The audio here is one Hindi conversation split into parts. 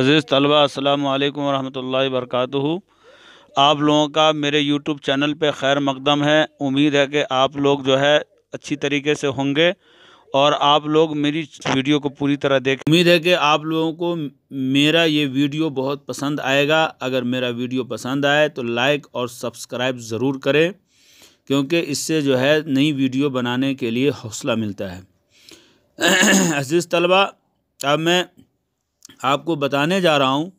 अज़ीज़ तलबा अल्लाम वरहल वर्क आप लोगों का मेरे यूट्यूब चैनल पे खैर मकदम है उम्मीद है कि आप लोग जो है अच्छी तरीके से होंगे और आप लोग मेरी वीडियो को पूरी तरह देखें उम्मीद है कि आप लोगों को मेरा ये वीडियो बहुत पसंद आएगा अगर मेरा वीडियो पसंद आए तो लाइक और सब्सक्राइब ज़रूर करें क्योंकि इससे जो है नई वीडियो बनाने के लिए हौसला मिलता है अजीज़ तलबा अब मैं आपको बताने जा रहा हूँ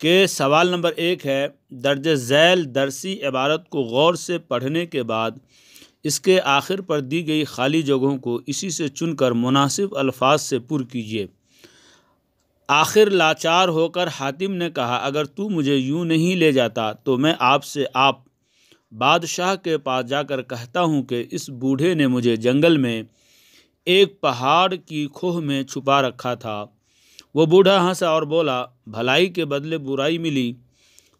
कि सवाल नंबर एक है दर्ज झैल दरसी इबारत को गौर से पढ़ने के बाद इसके आखिर पर दी गई खाली जगहों को इसी से चुनकर मुनासिब अल्फाज से पुर कीजिए आखिर लाचार होकर हातिम ने कहा अगर तू मुझे यूँ नहीं ले जाता तो मैं आपसे आप बादशाह के पास जाकर कहता हूँ कि इस बूढ़े ने मुझे जंगल में एक पहाड़ की खोह में छुपा रखा था वो बूढ़ा हंसा और बोला भलाई के बदले बुराई मिली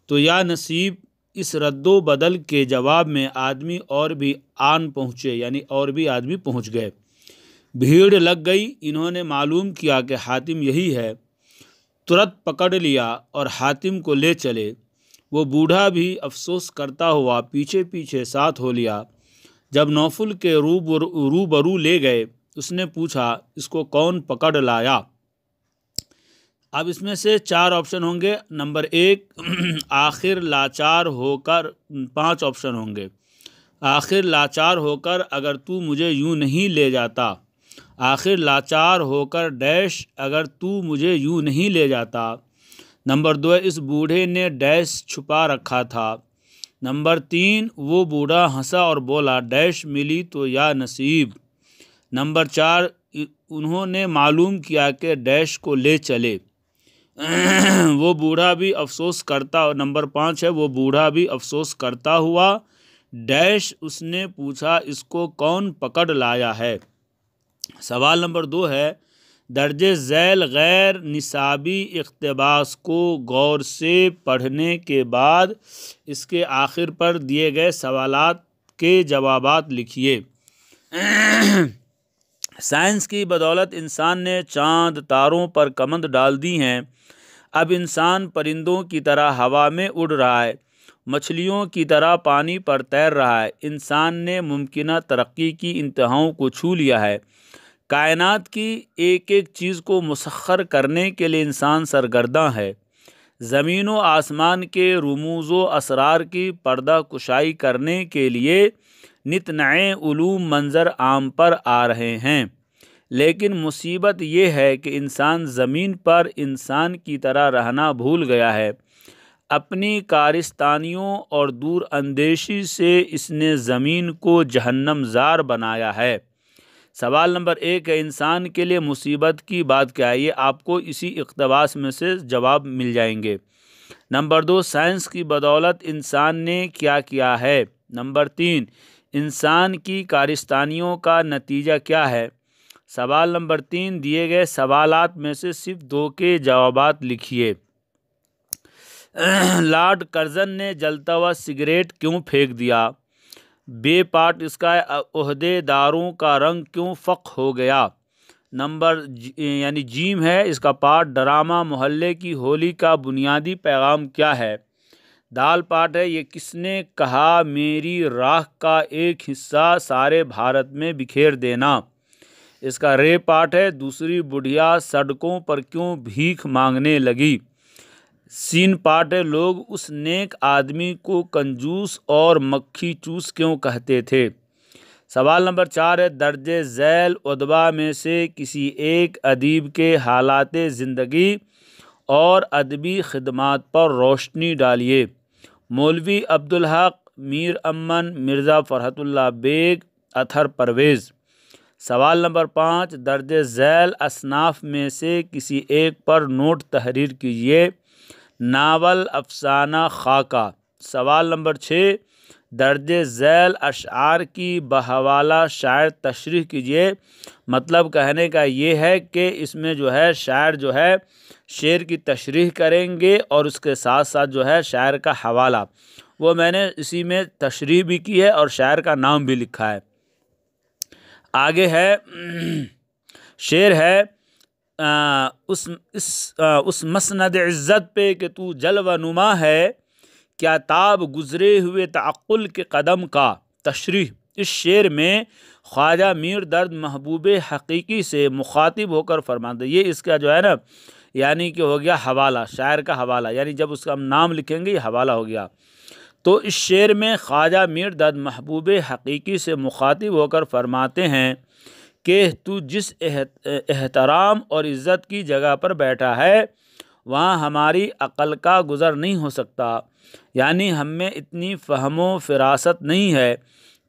तो या नसीब इस रद्दो बदल के जवाब में आदमी और भी आन पहुँचे यानी और भी आदमी पहुँच गए भीड़ लग गई इन्होंने मालूम किया कि हातिम यही है तुरंत पकड़ लिया और हातिम को ले चले वो बूढ़ा भी अफसोस करता हुआ पीछे पीछे साथ हो लिया जब नौफुल के रूबरू रूबरू ले गए उसने पूछा इसको कौन पकड़ लाया अब इसमें से चार ऑप्शन होंगे नंबर एक आखिर लाचार होकर पांच ऑप्शन होंगे आखिर लाचार होकर अगर तू मुझे यूँ नहीं ले जाता आखिर लाचार होकर डैश अगर तू मुझे यूँ नहीं ले जाता नंबर दो इस बूढ़े ने डैश छुपा रखा था नंबर तीन वो बूढ़ा हंसा और बोला डैश मिली तो या नसीब नंबर चार उन्होंने मालूम किया कि डैश को ले चले वो बूढ़ा भी अफसोस करता नंबर पाँच है वो बूढ़ा भी अफसोस करता हुआ डैश उसने पूछा इसको कौन पकड़ लाया है सवाल नंबर दो है दर्ज झैल गैर निसाबी इकतबास को गौर से पढ़ने के बाद इसके आखिर पर दिए गए सवालात के जवाबात लिखिए साइंस की बदौलत इंसान ने चांद तारों पर कमंद डाल दी हैं अब इंसान परिंदों की तरह हवा में उड़ रहा है मछलियों की तरह पानी पर तैर रहा है इंसान ने मुमकिन तरक्की की इंतहाओं को छू लिया है कायनात की एक एक चीज़ को मुसखर करने के लिए इंसान सरगर्दा है ज़मीन व आसमान के रमूज़ व असरार की पर्दा कुशाई करने के लिए नित नए ूम मंज़र आम पर आ रहे हैं लेकिन मुसीबत ये है कि इंसान ज़मीन पर इंसान की तरह रहना भूल गया है अपनी कारिस्तानियों और दूर अंदेशी से इसने ज़मीन को जहन्नमजार बनाया है सवाल नंबर एक है इंसान के लिए मुसीबत की बात क्या है ये आपको इसी इकतबास में से जवाब मिल जाएंगे नंबर दो साइंस की बदौलत इंसान ने क्या किया है नंबर तीन इंसान की कारिस्तानियों का नतीजा क्या है सवाल नंबर तीन दिए गए सवालात में से सिर्फ दो के जवाब लिखिए लॉर्ड कर्जन ने जलता हुआ सिगरेट क्यों फेंक दिया बेपाट इसका अहदेदारों का रंग क्यों फ़क हो गया नंबर यानी जीम है इसका पार्ट ड्रामा मोहल्ले की होली का बुनियादी पैगाम क्या है दाल पाट है ये किसने कहा मेरी राख का एक हिस्सा सारे भारत में बिखेर देना इसका रे पाठ है दूसरी बुढ़िया सड़कों पर क्यों भीख मांगने लगी सीन पाठ है लोग उस नेक आदमी को कंजूस और मक्खी चूस क्यों कहते थे सवाल नंबर चार है दर्ज झैल उदबा में से किसी एक अदीब के हालात ज़िंदगी और अदबी ख़दमात पर रोशनी डालिए मौलवी अब्दुलहक मीर अमन मिर्ज़ा फ़रहतुल्ला बेग अथर परवेज़ सवाल नंबर पाँच दर्ज झैल असनाफ में से किसी एक पर नोट तहरीर कीजिए नावल अफसाना खाका सवाल नंबर छः दर्ज झैल अशार की बहवाला शायर तशरी कीजिए मतलब कहने का ये है कि इसमें जो है शायर जो है शेर की तशरी करेंगे और उसके साथ साथ जो है शायर का हवाला वो मैंने इसी में तशरी भी की है और शायर का नाम भी लिखा है आगे है शेर है आ, उस इस आ, उस मसंद इज़्ज़त पे कि तू जलवा नुमा है क्या ताब गुज़रे हुए तक्ल के कदम का तशरी इस शेर में ख्वाजा मीर दर्द महबूब हकीकी से मुखातिब होकर फरमाते ये इसका जो है ना यानी कि हो गया हवाला शायर का हवाला यानी जब उसका हम नाम लिखेंगे ये हवाला हो गया तो इस शेर में ख्वाजा मीर दर्द महबूब हकीकी से मुखातिब होकर फरमाते हैं कि तू जिस एहतराम और इज़्ज़त की जगह पर बैठा है वहाँ हमारी अक़ल का गुज़र नहीं हो सकता यानी हम में इतनी फ़हमो फ़िरासत नहीं है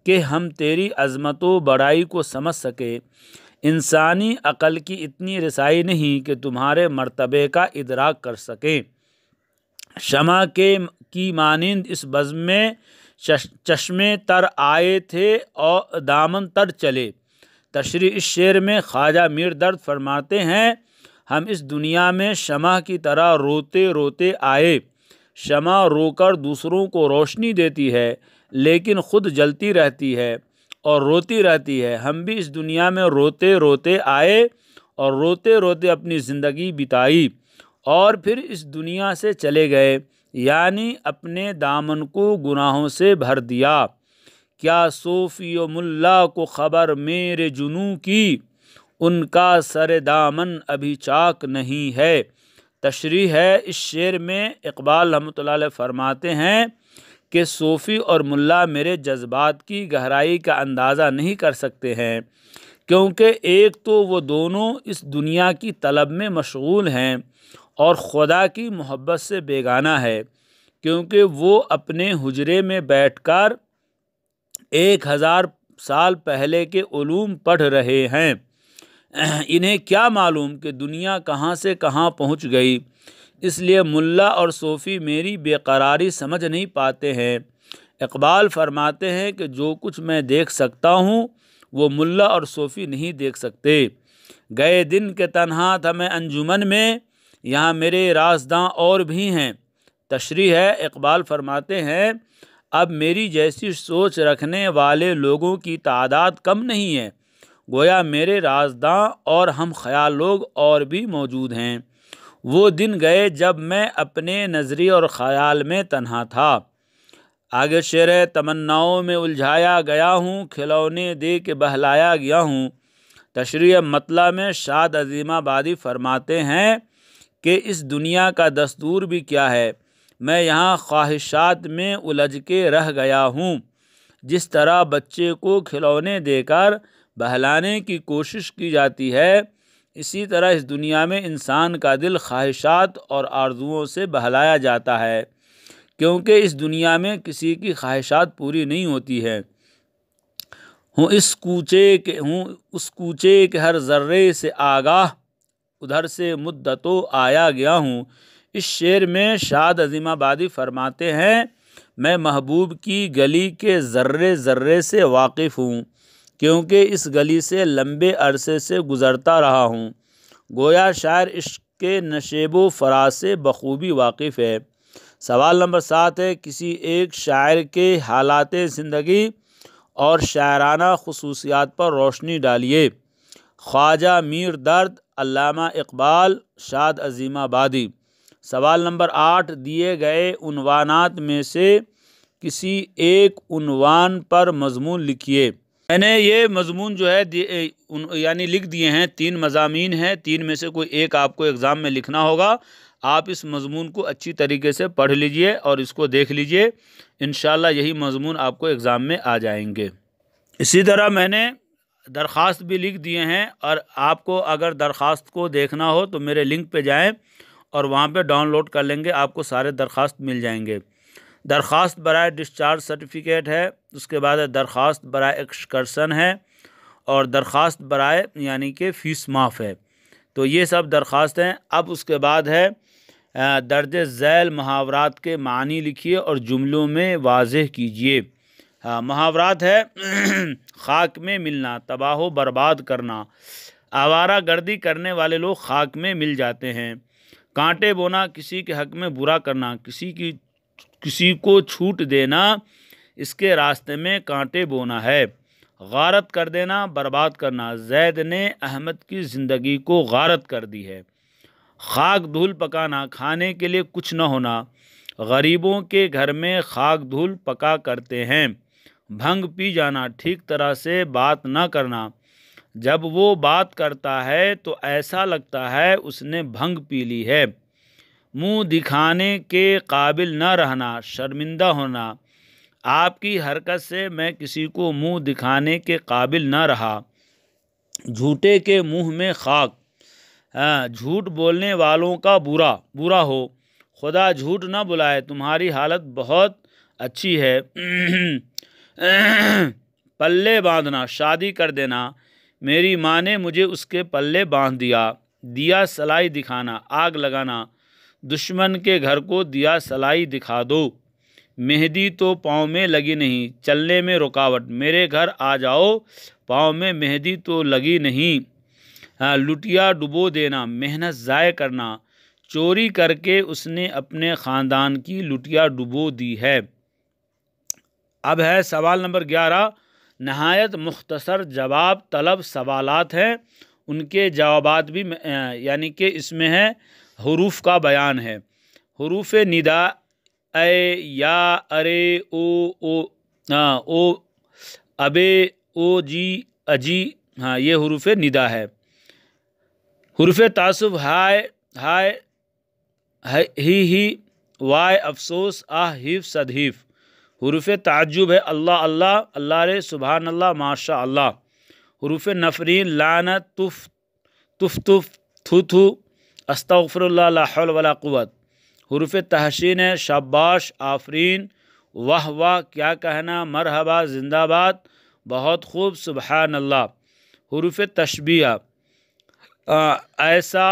कि हम तेरी अज़मत व बड़ाई को समझ सकें इंसानी अक़ल की इतनी रसाई नहीं कि तुम्हारे मरतबे का इदराक कर सकें शमा के की मानंद इस बज़म में चश्मे तर आए थे और दामन तर चले तशरी इस शेर में ख्वाजा मीर दर्द फरमाते हैं हम इस दुनिया में शमा की तरह रोते रोते आए शमा रोकर दूसरों को रोशनी देती है लेकिन खुद जलती रहती है और रोती रहती है हम भी इस दुनिया में रोते रोते आए और रोते रोते अपनी ज़िंदगी बिताई और फिर इस दुनिया से चले गए यानी अपने दामन को गुनाहों से भर दिया क्या सोफ़ी मुल्ला को ख़बर मेरे जुनू की उनका सर दामन अभी चाक नहीं है तशरी है इस शेर में इकबाल रहमत फरमाते हैं कि सूफ़ी और मुल्ला मेरे जज्बात की गहराई का अंदाज़ा नहीं कर सकते हैं क्योंकि एक तो वो दोनों इस दुनिया की तलब में मशगूल हैं और खुदा की मोहब्बत से बेगाना है क्योंकि वो अपने हजरे में बैठकर एक हज़ार साल पहले के ूम पढ़ रहे हैं इन्हें क्या मालूम कि दुनिया कहाँ से कहाँ पहुँच गई इसलिए मुल्ला और सूफ़ी मेरी बेकरारी समझ नहीं पाते हैं इकबाल फरमाते हैं कि जो कुछ मैं देख सकता हूँ वो मुल्ला और सूफ़ी नहीं देख सकते गए दिन के तनहा था मैं अंजुमन में यहाँ मेरे राजदां और भी हैं तशरी है इकबाल फरमाते हैं अब मेरी जैसी सोच रखने वाले लोगों की तादाद कम नहीं है गोया मेरे राजदां और हम ख्याल लोग और भी मौजूद हैं वो दिन गए जब मैं अपने नजरिए और ख्याल में तन्हा था आगे शेर तमन्नाओं में उलझाया गया हूँ खिलौने दे के बहलाया गया हूँ तशरी मतला में शाद अजीमाबादी फरमाते हैं कि इस दुनिया का दस्तूर भी क्या है मैं यहाँ ख्वाहिशात में उलझ के रह गया हूँ जिस तरह बच्चे को खिलौने देकर बहलाने की कोशिश की जाती है इसी तरह इस दुनिया में इंसान का दिल ख्वाहिशात और आर्जुओं से बहलाया जाता है क्योंकि इस दुनिया में किसी की ख्वाहिशात पूरी नहीं होती है हूँ इस कूचे के हूँ उस कूचे के हर जर्रे से आगाह उधर से मुद्दतो आया गया हूँ इस शेर में शाद अजीमाबादी फरमाते हैं मैं महबूब की गली के जर्रे जर्रे से वाकिफ़ हूँ क्योंकि इस गली से लंबे अरसे से गुज़रता रहा हूँ गोया शायर इश्क के नशेब फराज से बखूबी वाकिफ़ है सवाल नंबर सात है किसी एक शायर के हालात ज़िंदगी और शायराना खसूसियात पर रोशनी डालिए ख्वाजा मीर दर्द अल्लामा इकबाल शाद अजीमाबादी सवाल नंबर आठ दिए गए उनवानात में से किसी एक उनवान पर मजमून लिखिए मैंने ये मजमून जो है यानी लिख दिए हैं तीन मजामी हैं तीन में से कोई एक आपको एग्ज़ाम में लिखना होगा आप इस मजमून को अच्छी तरीके से पढ़ लीजिए और इसको देख लीजिए इन यही मजमून आपको एग्ज़ाम में आ जाएंगे इसी तरह मैंने दरख्वास्त भी लिख दिए हैं और आपको अगर दरख्वास्त को देखना हो तो मेरे लिंक पे जाएं और वहाँ पे डाउनलोड कर लेंगे आपको सारे दरख्वास्त मिल जाएंगे दरख्वास्त बर डिस्चार्ज सर्टिफिकेट है उसके बाद है दरख्वास्त बर एक्सकर्सन है और दरख्वास्त बर यानी कि फ़ीस माफ़ है तो ये सब दरख्वास्त हैं अब उसके बाद है दर्ज झैल महावरात के मानी लिखिए और जुमलों में वाज कीजिए हाँ महावरात है खाक में मिलना तबाह बर्बाद करना आवारा गर्दी करने वाले लोग खाक में मिल जाते हैं कांटे बोना किसी के हक में बुरा करना किसी की किसी को छूट देना इसके रास्ते में कांटे बोना है गारत कर देना बर्बाद करना जैद ने अहमद की ज़िंदगी को गारत कर दी है खाक धूल पकाना खाने के लिए कुछ न होना गरीबों के घर में खाक धूल पका करते हैं भंग पी जाना ठीक तरह से बात न करना जब वो बात करता है तो ऐसा लगता है उसने भंग पी ली है मुंह दिखाने के काबिल न रहना शर्मिंदा होना आपकी हरकत से मैं किसी को मुंह दिखाने के काबिल न रहा झूठे के मुंह में खाक हाँ, झूठ बोलने वालों का बुरा बुरा हो खुदा झूठ ना बुलाए तुम्हारी हालत बहुत अच्छी है पल्ले बांधना शादी कर देना मेरी माँ ने मुझे उसके पल्ले बांध दिया दिया सलाई दिखाना आग लगाना दुश्मन के घर को दिया सलाई दिखा दो मेहंदी तो पाँव में लगी नहीं चलने में रुकावट मेरे घर आ जाओ पाँव में मेहंदी तो लगी नहीं हाँ, लुटिया डुबो देना मेहनत ज़ाय करना चोरी करके उसने अपने ख़ानदान की लुटिया डुबो दी है अब है सवाल नंबर ग्यारह नहायत मुख्तसर जवाब तलब सवालात हैं उनके जवाब भी यानी कि इसमें हैं हरूफ का बयान है हरूफ निदा ए या अरे ओ ओ आ, ओ अबे ओ जी अजी हाँ ये हरूफ निदा है हरूफ तासुब हाय हाय ही ही वाय अफसोस आह हिफ सदहीफ हरूफ ताजुब है अल्लाह अल्लाह अल्लाह रे सुबहान अल्लाह माशा अल्लाह हरूफ नफरीन लान तुफ तुफ तुफ थू थू अस्तफ़रवत हरूफ तहसिन शब्बाश आफरीन वाह वाह क्या कहना मरहबा जिंदाबाद बहुत खूब सुबह अल्लाह हरूफ तशबिया ऐसा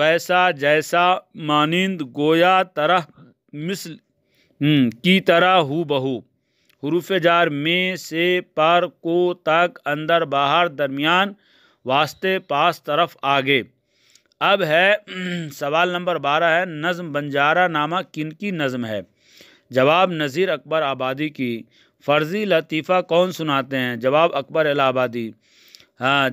वैसा जैसा मानंद गोया तरह मिसल की तरह हु बहू हरूफ जार में से पर को तक अंदर बाहर दरमियान वास्ते पास तरफ आगे अब है सवाल नंबर बारह है नज़म बंजारा नामा किन की नज़म है जवाब नज़ीर अकबर आबादी की फ़र्ज़ी लतीफ़ा कौन सुनाते हैं जवाब अकबर इलाहाबादी हाँ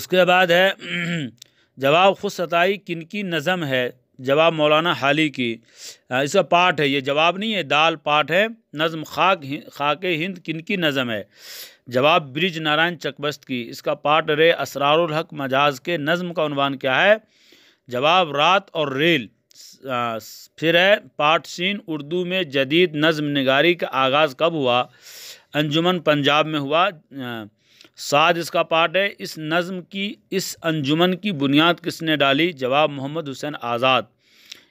उसके बाद है जवाब खुद सताई किन की नज़म है जवाब मौलाना हाली की हाँ, इसका पाठ है ये जवाब नहीं है दाल पाठ है नज़म खाक खाक हिंद किन की नज़म है जवाब ब्रिज नारायण चकबस्त की इसका पार्ट रे असरारुल हक मजाज के नज़म का उनवान क्या है जवाब रात और रेल फिर है पाठ सीन उर्दू में जदीद नज़म नगारी का आगाज़ कब हुआ अंजुमन पंजाब में हुआ साद इसका पार्ट है इस नज़म की इस अंजुमन की बुनियाद किसने डाली जवाब मोहम्मद हुसैन आज़ाद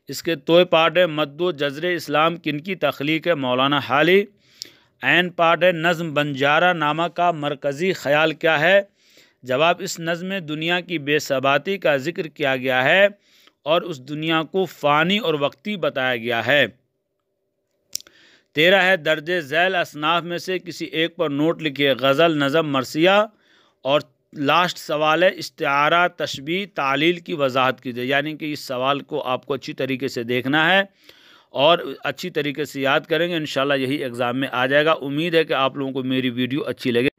इसके तोय पार्ट है मद्दो जजर इस्लाम किन की तख्लीक है मौलाना हाली एन ऐन है नज़म बंजारा नामा का मरकज़ी ख्याल क्या है जवाब इस नज़म में दुनिया की बेसबाती का जिक्र किया गया है और उस दुनिया को फ़ानी और वक्ती बताया गया है तेरह है दर्ज झैल असनाफ में से किसी एक पर नोट लिखिए गज़ल नज़म मरसिया और लास्ट सवाल है इस्तारा तशबी तालील की वजाहत कीजिए यानी कि इस सवाल को आपको अच्छी तरीके से देखना है और अच्छी तरीके से याद करेंगे इन यही एग्ज़ाम में आ जाएगा उम्मीद है कि आप लोगों को मेरी वीडियो अच्छी लगे